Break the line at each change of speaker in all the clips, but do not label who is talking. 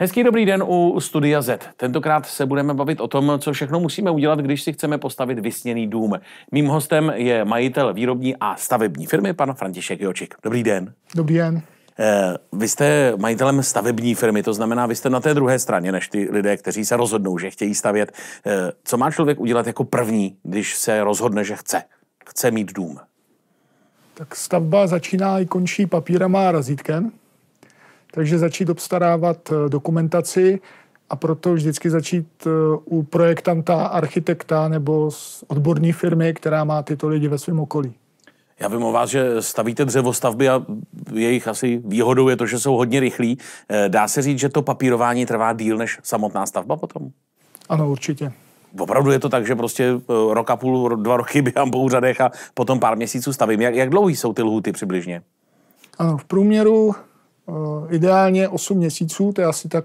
Hezký dobrý den u Studia Z. Tentokrát se budeme bavit o tom, co všechno musíme udělat, když si chceme postavit vysněný dům. Mým hostem je majitel výrobní a stavební firmy, pan František Jočik. Dobrý den. Dobrý den. Eh, vy jste majitelem stavební firmy, to znamená, vy jste na té druhé straně než ty lidé, kteří se rozhodnou, že chtějí stavět. Eh, co má člověk udělat jako první, když se rozhodne, že chce? Chce mít dům.
Tak stavba začíná i končí papírem a razítkem. Takže začít obstarávat eh, dokumentaci a proto vždycky začít eh, u projektanta, architekta nebo z odborní firmy, která má tyto lidi ve svém okolí.
Já vím o vás, že stavíte dřevostavby a jejich asi výhodou je to, že jsou hodně rychlí. Eh, dá se říct, že to papírování trvá díl než samotná stavba potom?
Ano, určitě.
Opravdu je to tak, že prostě rok a půl, dva roky běhám po úřadech a potom pár měsíců stavím. Jak, jak dlouhý jsou ty lhuty přibližně?
Ano, v průměru Eh, ideálně 8 měsíců, to je asi tak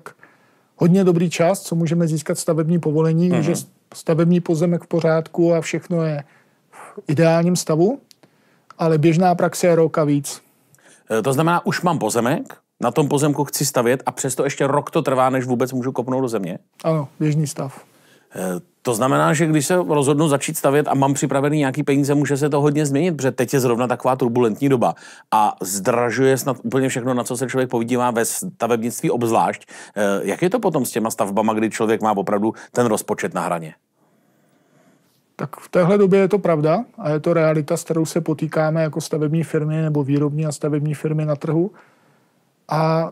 hodně dobrý čas, co můžeme získat stavební povolení, mm-hmm. že stavební pozemek v pořádku a všechno je v ideálním stavu, ale běžná praxe je rok a víc.
Eh, to znamená, už mám pozemek, na tom pozemku chci stavět a přesto ještě rok to trvá, než vůbec můžu kopnout do země?
Ano, běžný stav.
To znamená, že když se rozhodnu začít stavět a mám připravený nějaký peníze, může se to hodně změnit, protože teď je zrovna taková turbulentní doba a zdražuje snad úplně všechno, na co se člověk povídá ve stavebnictví obzvlášť. Eh, jak je to potom s těma stavbama, kdy člověk má opravdu ten rozpočet na hraně?
Tak v téhle době je to pravda a je to realita, s kterou se potýkáme jako stavební firmy nebo výrobní a stavební firmy na trhu. A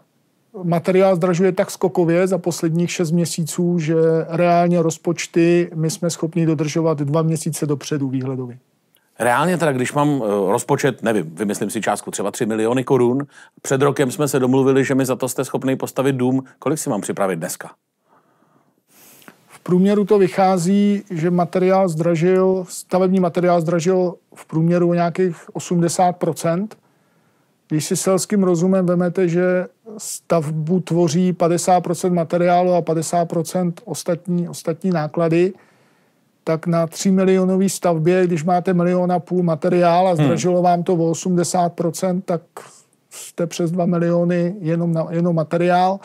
materiál zdražuje tak skokově za posledních 6 měsíců, že reálně rozpočty my jsme schopni dodržovat dva měsíce dopředu výhledově.
Reálně teda, když mám eh, rozpočet, nevím, vymyslím si částku třeba 3 miliony korun, před rokem jsme se domluvili, že mi za to jste schopni postavit dům. Kolik si mám připravit dneska?
V průměru to vychází, že materiál zdražil, stavební materiál zdražil v průměru o nějakých 80 když si selským rozumem vemete, že stavbu tvoří 50% materiálu a 50% ostatní, ostatní náklady, tak na 3 milionové stavbě, když máte milion a půl materiál a hmm. zdražilo hmm. vám to o 80%, tak jste přes 2 miliony jenom, na, jenom materiál,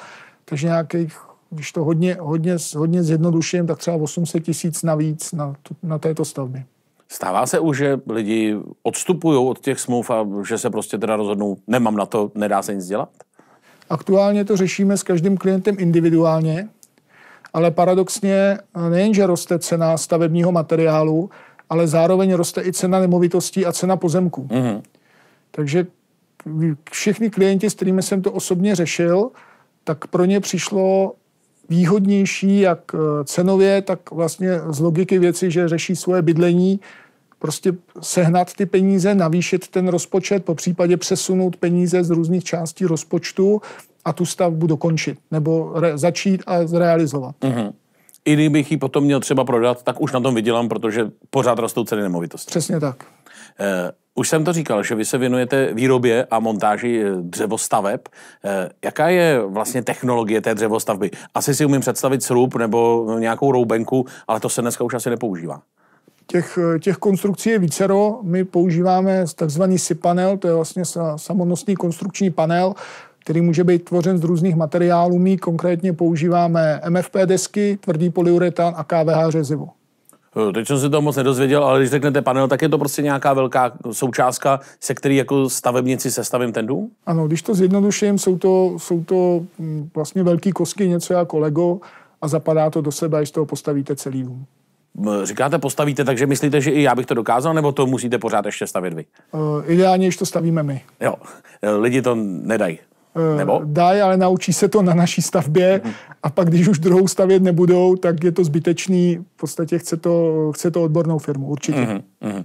takže nějakých, když to hodně, hodně, hodně zjednoduším, tak třeba 800 tisíc navíc na, na této stavbě.
Stává se už, že lidi odstupují od těch smluv a že se prostě teda rozhodnou, nemám na to, nedá se nic dělat?
Aktuálně to řešíme s každým klientem individuálně, ale paradoxně eh, nejenže roste cena stavebního materiálu, ale zároveň roste i cena nemovitostí a cena pozemků. Mm-hmm. Takže všichni klienti, s kterými jsem to osobně řešil, tak pro ně přišlo výhodnější, jak eh, cenově, tak vlastně z logiky věci, že řeší svoje bydlení, prostě sehnat ty peníze, navýšit ten rozpočet, po případě přesunout peníze z různých částí rozpočtu a tu stavbu dokončit nebo re- začít a zrealizovat.
Mm-hmm. I kdybych ji potom měl třeba prodat, tak už na tom vydělám, protože pořád rostou ceny nemovitosti. Přesně tak. Eh, už jsem to říkal, že vy se věnujete výrobě a montáži eh, dřevostaveb. Eh, jaká je vlastně technologie té dřevostavby? Asi si umím představit srub nebo nějakou roubenku, ale to se dneska už asi nepoužívá.
Těch, eh, těch konstrukcí je vícero. My používáme takzvaný SIPanel, to je vlastně samonosný konstrukční panel, který může být tvořen z různých materiálů. My konkrétně používáme MFP desky, tvrdý polyuretan a KVH řezivo.
Eh, teď jsem se to moc nedozvěděl, ale když řeknete panel, tak je to prostě nějaká velká součástka, se který jako stavebnici sestavím ten dům?
Ano, když to zjednoduším, jsou to, jsou to mm, vlastně velký kosky, něco jako Lego a zapadá to do sebe, až z toho postavíte celý dům.
Eh, říkáte postavíte, takže myslíte, že i já bych to dokázal, nebo to musíte pořád ještě stavět vy?
Uh, ideálně, když to stavíme my.
Jo, lidi to nedají.
Eh, Nebo? dají, ale naučí se to na naší stavbě hmm a pak, když už druhou stavět nebudou, tak je to zbytečný. V podstatě chce to, chce to odbornou firmu, určitě.
Mm-hmm.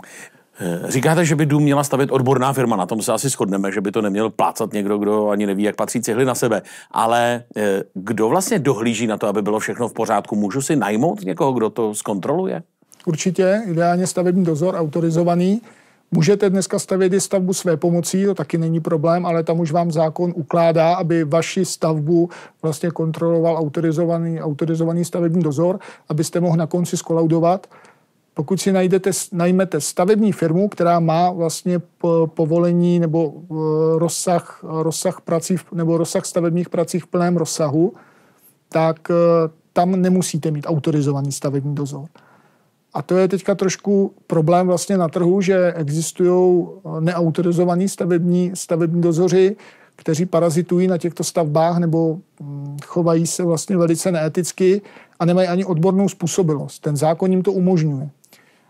Říkáte, že by dům měla stavět odborná firma, na tom se asi shodneme, že by to neměl plácat někdo, kdo ani neví, jak patří cihly na sebe. Ale eh, kdo vlastně dohlíží na to, aby bylo všechno v pořádku? Můžu si najmout někoho, kdo to zkontroluje?
Určitě, ideálně stavební dozor autorizovaný. Můžete dneska stavět i stavbu své pomocí, to taky není problém, ale tam už vám zákon ukládá, aby vaši stavbu vlastně kontroloval autorizovaný, autorizovaný stavební dozor, abyste mohl na konci skolaudovat. Pokud si najdete, najmete stavební firmu, která má vlastně povolení nebo e, rozsah, rozsah prací nebo rozsah stavebních prací v plném rozsahu, tak e, tam nemusíte mít autorizovaný stavební dozor. A to je teďka trošku problém vlastně na trhu, že existují eh, neautorizovaní stavební, stavební dozoři, kteří parazitují na těchto stavbách nebo mm, chovají se vlastně velice neeticky a nemají ani odbornou způsobilost. Ten zákon jim to umožňuje.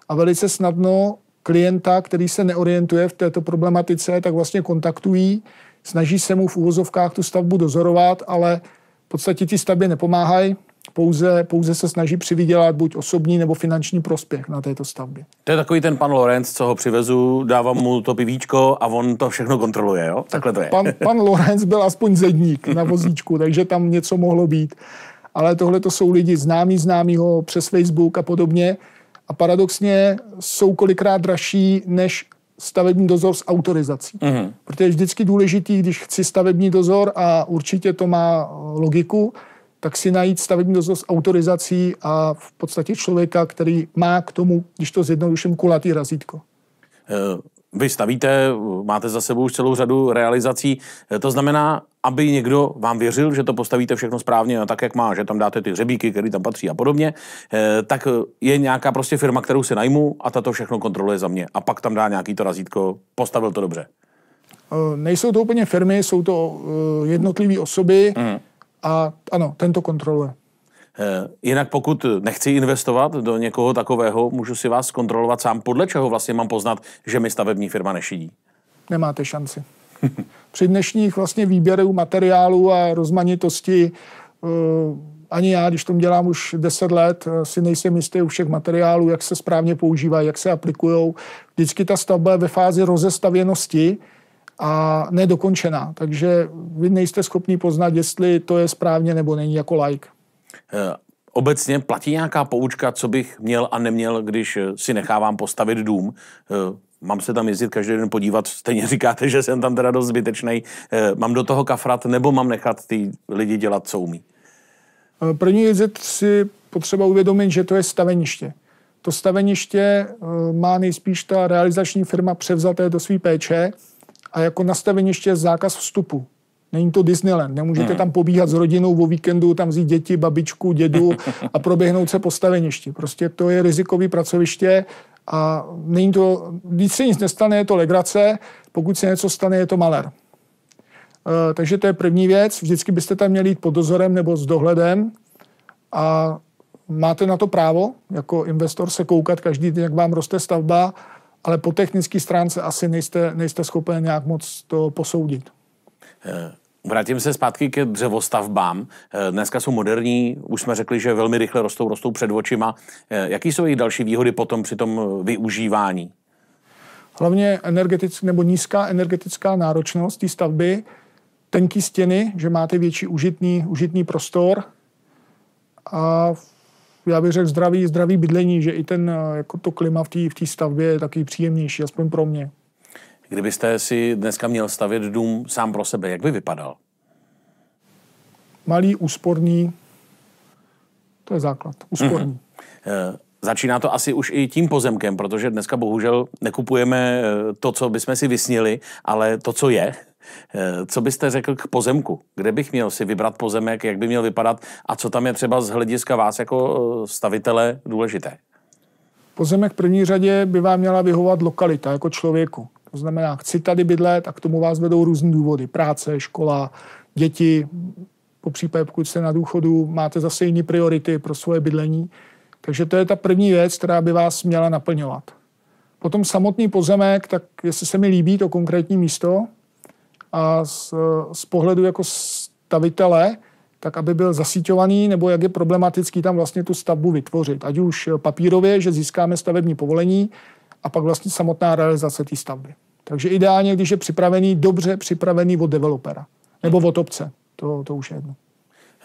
A velice snadno klienta, který se neorientuje v této problematice, tak vlastně kontaktují, snaží se mu v úvozovkách tu stavbu dozorovat, ale v podstatě ti stavby nepomáhají, pouze, pouze se snaží přivydělat buď osobní nebo finanční prospěch na této stavbě.
To je takový ten pan Lorenz, co ho přivezu, dávám mu to pivíčko a on to všechno kontroluje, jo? Takhle to je. Pan, pan Lorenz
byl aspoň zedník na vozíčku, takže tam něco mohlo být. Ale tohle to jsou lidi známí, známýho přes Facebook a podobně. A paradoxně jsou kolikrát dražší než stavební dozor s autorizací. Mm-hmm. Protože je vždycky důležitý, když chci stavební dozor a určitě to má logiku, tak si najít stavební dozor s autorizací a v podstatě člověka, který má k tomu, když to zjednoduším, kulatý razítko.
Eh, vy stavíte, máte za sebou už celou řadu realizací. Eh, to znamená, aby někdo vám věřil, že to postavíte všechno správně a tak, jak má, že tam dáte ty řebíky, které tam patří a podobně, eh, tak je nějaká prostě firma, kterou si najmu a ta to všechno kontroluje za mě. A pak tam dá nějaký to razítko, postavil to dobře.
Nejsou to úplně firmy, jsou to jednotlivé osoby. Mm a ano, tento kontroluje.
Eh, jinak pokud nechci investovat do někoho takového, můžu si vás kontrolovat sám. Podle čeho vlastně mám poznat, že mi stavební firma nešidí?
Nemáte šanci. Při dnešních vlastně výběrů materiálu a rozmanitosti eh, ani já, když tom dělám už 10 let, eh, si nejsem jistý u všech materiálů, jak se správně používají, jak se aplikují. Vždycky ta stavba je ve fázi rozestavěnosti, a nedokončená. Takže vy nejste schopni poznat, jestli to je správně nebo není jako like.
Eh, obecně platí nějaká poučka, co bych měl a neměl, když eh, si nechávám postavit dům? Eh, mám se tam jezdit každý den podívat, stejně říkáte, že jsem tam teda dost zbytečný. Mám do toho kafrat nebo mám nechat ty lidi dělat, co umí?
První věc si potřeba uvědomit, že to je staveniště. To staveniště má nejspíš ta realizační firma převzaté do své péče a jako nastavení ještě zákaz vstupu. Není to Disneyland, nemůžete hmm. tam pobíhat s rodinou o víkendu, tam vzít děti, babičku, dědu a proběhnout se po staveništi. Prostě to je rizikový pracoviště a není to, když se nic nestane, je to legrace, pokud se něco stane, je to maler. E, eh, takže to je první věc, vždycky byste tam měli jít pod dozorem nebo s dohledem a máte na to právo, jako investor se koukat každý den, jak vám roste stavba, ale po technické stránce asi nejste, nejste schopen nějak moc to posoudit.
Eh, vrátím se zpátky ke dřevostavbám. Eh, dneska jsou moderní, už jsme řekli, že velmi rychle rostou, rostou před očima. Eh, jaký jsou jejich další výhody potom při tom využívání?
Hlavně energetická nebo nízká energetická náročnost té stavby, tenký stěny, že máte větší užitný, užitný prostor a já bych řekl, zdravý, zdravý bydlení, že i ten, eh, jako to klima v té v stavbě je taky příjemnější, aspoň pro mě.
Kdybyste si dneska měl stavět dům sám pro sebe, jak by vypadal?
Malý, úsporný, to je základ, mhm. úsporný.
Mm-hmm. Začíná to asi už i tím pozemkem, protože dneska bohužel nekupujeme eh, to, co bychom si vysnili, ale to, co je, Eh, co byste řekl k pozemku? Kde bych měl si vybrat pozemek, jak by měl vypadat a co tam je třeba z hlediska vás jako eh, stavitele důležité?
Pozemek v první řadě by vám měla vyhovat lokalita jako člověku. To znamená, chci tady bydlet a k tomu vás vedou různé důvody. Práce, škola, děti, po případě, pokud jste na důchodu, máte zase jiné priority pro svoje bydlení. Takže to je ta první věc, která by vás měla naplňovat. Potom samotný pozemek, tak jestli se mi líbí to konkrétní místo, a z, z pohledu jako stavitele, tak aby byl zasíťovaný, nebo jak je problematický tam vlastně tu stavbu vytvořit. Ať už papírově, že získáme stavební povolení a pak vlastně samotná realizace té stavby. Takže ideálně, když je připravený, dobře připravený od developera nebo od obce. To, to už je jedno.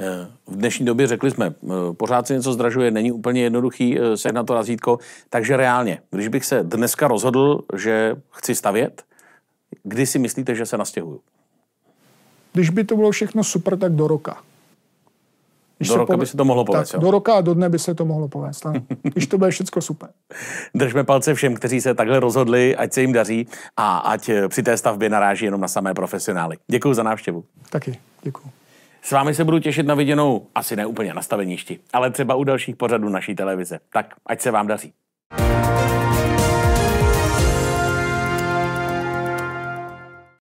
Eh, v dnešní době řekli jsme, eh, pořád se něco zdražuje, není úplně jednoduchý eh, sehnat to razítko, takže reálně, když bych se dneska rozhodl, že chci stavět, Kdy si myslíte, že se nastěhuju?
Když by to bylo všechno super, tak do roka.
Když do roka pove... by se to mohlo povést. Tak, do
roka a do dne by se to mohlo povést. Ale když to bude všechno super.
Držme palce všem, kteří se takhle rozhodli, ať se jim daří a ať eh, při té stavbě naráží jenom na samé profesionály. Děkuji za návštěvu. Taky, děkuji. S vámi se budu těšit na viděnou, asi ne úplně na staveništi, ale třeba u dalších pořadů naší televize. Tak, ať se vám daří.